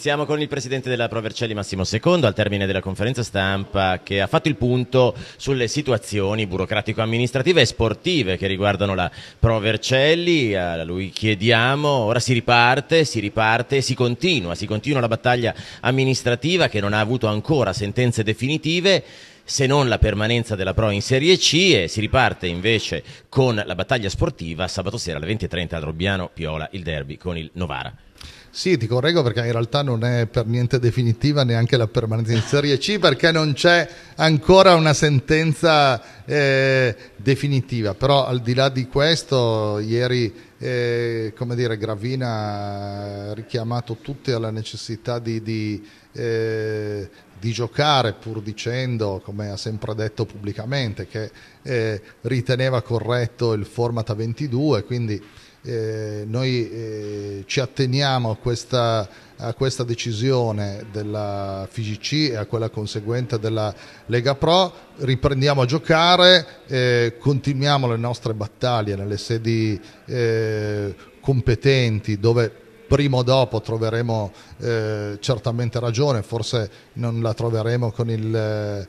Iniziamo con il presidente della Provercelli Massimo II al termine della conferenza stampa che ha fatto il punto sulle situazioni burocratico-amministrative e sportive che riguardano la Provercelli. A lui chiediamo, ora si riparte, si riparte, si continua, si continua la battaglia amministrativa che non ha avuto ancora sentenze definitive se non la permanenza della Pro in Serie C e si riparte invece con la battaglia sportiva sabato sera alle 20.30 al Robbiano Piola il derby con il Novara. Sì, ti correggo perché in realtà non è per niente definitiva neanche la permanenza in Serie C perché non c'è ancora una sentenza eh, definitiva, però al di là di questo ieri eh, come dire, Gravina ha richiamato tutti alla necessità di, di, eh, di, giocare pur dicendo, come ha sempre detto pubblicamente, che eh, riteneva corretto il format a 22, quindi eh, noi eh, ci atteniamo a questa, a questa, decisione della FIGC e a quella conseguente della Lega Pro, riprendiamo a giocare, eh, continuiamo le nostre battaglie nelle sedi eh, competenti dove prima o dopo troveremo eh, certamente ragione, forse non la troveremo con il eh,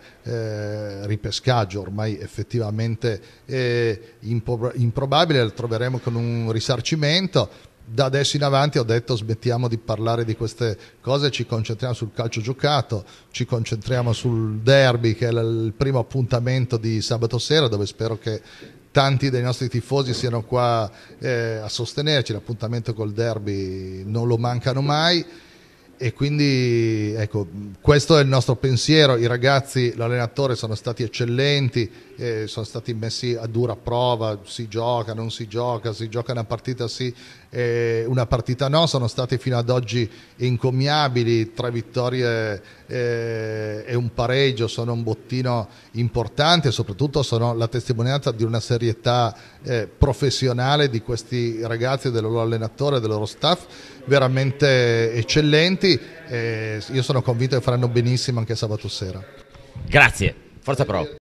ripescaggio ormai effettivamente eh, improbabile, lo troveremo con un risarcimento. Da adesso in avanti ho detto smettiamo di parlare di queste cose, ci concentriamo sul calcio giocato, ci concentriamo sul derby che è il primo appuntamento di sabato sera dove spero che tanti dei nostri tifosi siano qua eh, a sostenerci, l'appuntamento col derby non lo mancano mai e quindi ecco, questo è il nostro pensiero, i ragazzi, l'allenatore sono stati eccellenti, eh, sono stati messi a dura prova, si gioca, non si gioca, si gioca una partita sì, eh, una partita no, sono stati fino ad oggi incommiabili, tre vittorie eh, e un pareggio, sono un bottino importante e soprattutto sono la testimonianza di una serietà eh, professionale di questi ragazzi, del loro allenatore, del loro staff, veramente eccellenti tutti e eh, io sono convinto che faranno benissimo anche sabato sera. Grazie, forza Pro.